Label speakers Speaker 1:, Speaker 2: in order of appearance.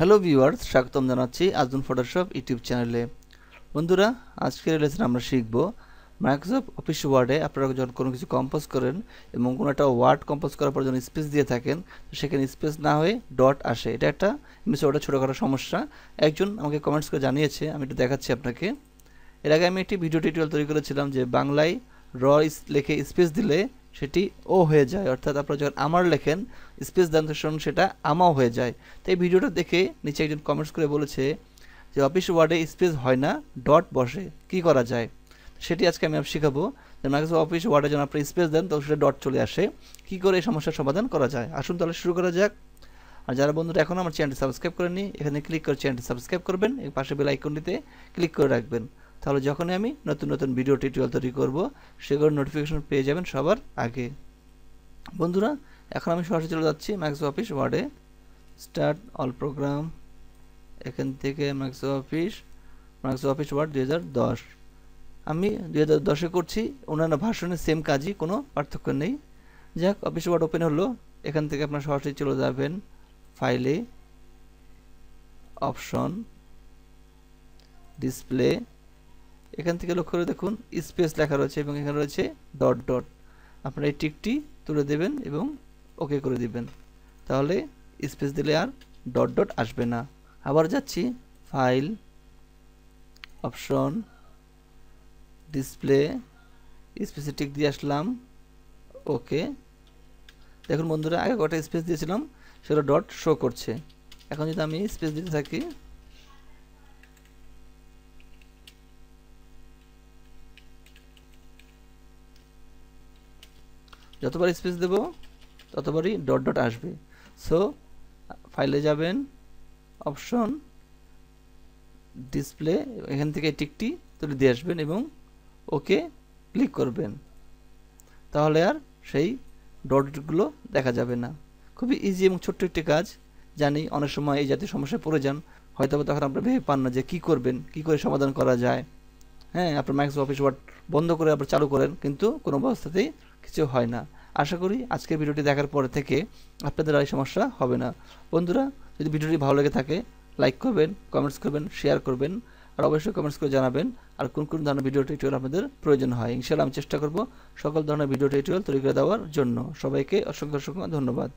Speaker 1: hello viewers স্বাগতম জানাচ্ছি আজুন Photoshop YouTube চ্যানেলে বন্ধুরা আজকের লেসনে আমরা শিখব মাইক্রোসফট অফিস ওয়ার্ডে আপনারা যখন কোনো কিছু কম্পোজ করেন এবং কোনো একটা ওয়ার্ড কম্পোজ করার পর যখন স্পেস দিয়ে থাকেন সেখানে স্পেস না হয়ে ডট আসে এটা একটা মিস ওটা ছোটোখাটো সমস্যা একজন আমাকে কমেন্টস করে জানিয়েছে আমি একটু দেখাচ্ছি আপনাকে এর আগে আমি একটি ভিডিও টিউটোরিয়াল তৈরি করেছিলাম যে বাংলায় র লেখে স্পেস দিলে সেটি ও হয়ে যায় অর্থাৎ আপনারা যখন আমার লেখেন স্পেস দান্তস্বরণ সেটা আমাও হয়ে যায় তো এই ভিডিওটা দেখে নিচে একজন কমেন্টস করে বলেছে যে অফিস ওয়ার্ডে স্পেস হয় না ডট বসে কি করা যায় সেটি আজকে আমি শেখাবো যে মাইক্রোসফট অফিস ওয়ার্ডে যখন আপনি স্পেস দেন তখন সেটা ডট চলে আসে কি করে এই সমস্যার সমাধান করা যায় আসুন তাহলে শুরু করা যাক আর যারা বন্ধুরা এখন আমার চ্যানেলটি সাবস্ক্রাইব করেনি এখানে ক্লিক করে চ্যানেলটি সাবস্ক্রাইব করবেন এবং পাশে বেল আইকনটিতে ক্লিক করে রাখবেন তাহলে যখনই আমি নতুন নতুন ভিডিও টিউটোরিয়াল তৈরি করব সেগুলোর নোটিফিকেশন পেয়ে যাবেন সবার আগে বন্ধুরা এখন আমি সরাসরি চলে যাচ্ছি ম্যাক্স অফিস ওয়ার্ডে স্টার্ট অল প্রোগ্রাম এখান থেকে MS office MS office word দুই আমি দুই হাজার দশে করছি অন্যান্য ভাষণের সেম কাজই কোনো পার্থক্য নেই যাক অফিস ওয়ার্ড ওপেন হলো এখান থেকে আপনার সরাসরি চলে যাবেন ফাইলে অপশন ডিসপ্লে এখান থেকে লক্ষ্য করে দেখুন স্পেস লেখা রয়েছে এবং এখানে রয়েছে ডট ডট আপনারা এই টিকটি তুলে দেবেন এবং ওকে করে দিবেন তাহলে স্পেস দিলে আর ডট ডট আসবে না আবার যাচ্ছি ফাইল অপশন ডিসপ্লে স্পেসে টিক দিয়ে আসলাম ওকে দেখুন বন্ধুরা আগে কটা স্পেস দিয়েছিলাম সেটা ডট শো করছে এখন যদি আমি স্পেস দিতে থাকি যতবার স্পেস দেব ততবারই ডট ডট আসবে সো ফাইলে যাবেন অপশন ডিসপ্লে এখান থেকে টিকটি তুলে দিয়ে আসবেন এবং ওকে ক্লিক করবেন তাহলে আর সেই ডটগুলো দেখা যাবে না খুবই ইজি এবং ছোট্ট একটি কাজ জানি অনেক সময় এই জাতীয় সমস্যায় পড়ে যান হয়তো তখন আপনারা ভেবে পান না যে কী করবেন কি করে সমাধান করা যায় হ্যাঁ আপনার মাইক্রোসফট অফিস ওয়ার্ড বন্ধ করে আবার চালু করেন কিন্তু কোনো অবস্থাতেই কিছু হয় না আশা করি আজকের ভিডিওটি দেখার পরে থেকে আপনাদের আর সমস্যা হবে না বন্ধুরা যদি ভিডিওটি ভালো লেগে থাকে লাইক করবেন কমেন্টস করবেন শেয়ার করবেন আর অবশ্যই কমেন্টস করে জানাবেন আর কোন কোন ধরনের ভিডিও টিউটোরিয়াল আপনাদের প্রয়োজন হয় ইনশাল্লাহ আমি চেষ্টা করব সকল ধরনের ভিডিও টিউটোরিয়াল তৈরি করে দেওয়ার জন্য সবাইকে অসংখ্য অসংখ্য ধন্যবাদ